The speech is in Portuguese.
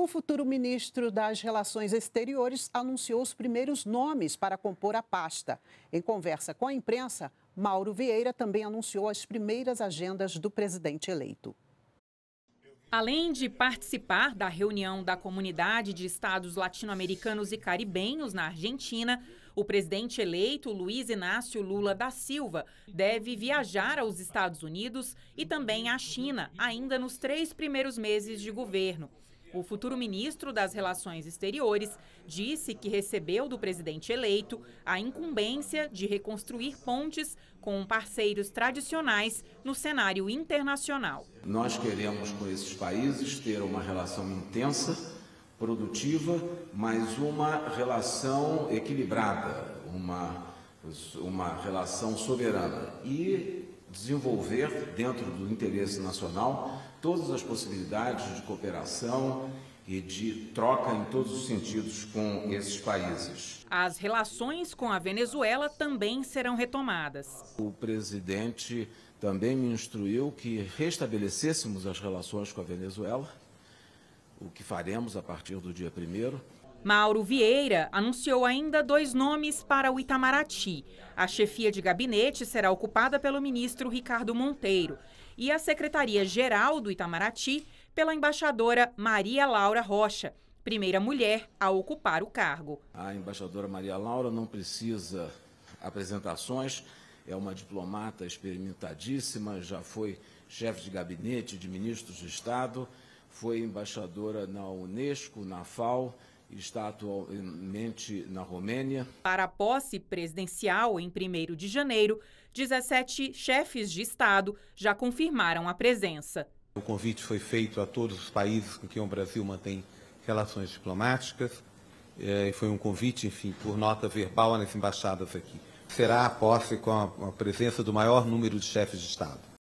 O futuro ministro das Relações Exteriores anunciou os primeiros nomes para compor a pasta. Em conversa com a imprensa, Mauro Vieira também anunciou as primeiras agendas do presidente eleito. Além de participar da reunião da Comunidade de Estados Latino-Americanos e Caribenhos na Argentina, o presidente eleito Luiz Inácio Lula da Silva deve viajar aos Estados Unidos e também à China, ainda nos três primeiros meses de governo. O futuro ministro das Relações Exteriores disse que recebeu do presidente eleito a incumbência de reconstruir pontes com parceiros tradicionais no cenário internacional. Nós queremos com esses países ter uma relação intensa, produtiva, mas uma relação equilibrada, uma, uma relação soberana. E desenvolver, dentro do interesse nacional, todas as possibilidades de cooperação e de troca em todos os sentidos com esses países. As relações com a Venezuela também serão retomadas. O presidente também me instruiu que restabelecêssemos as relações com a Venezuela, o que faremos a partir do dia primeiro. Mauro Vieira anunciou ainda dois nomes para o Itamaraty. A chefia de gabinete será ocupada pelo ministro Ricardo Monteiro e a secretaria-geral do Itamaraty pela embaixadora Maria Laura Rocha, primeira mulher a ocupar o cargo. A embaixadora Maria Laura não precisa apresentações, é uma diplomata experimentadíssima, já foi chefe de gabinete de ministros de Estado, foi embaixadora na Unesco, na FAO, está atualmente na Romênia. Para a posse presidencial em 1 de janeiro, 17 chefes de Estado já confirmaram a presença. O convite foi feito a todos os países com quem o Brasil mantém relações diplomáticas. Eh, e foi um convite, enfim, por nota verbal nas embaixadas aqui. Será a posse com a presença do maior número de chefes de Estado.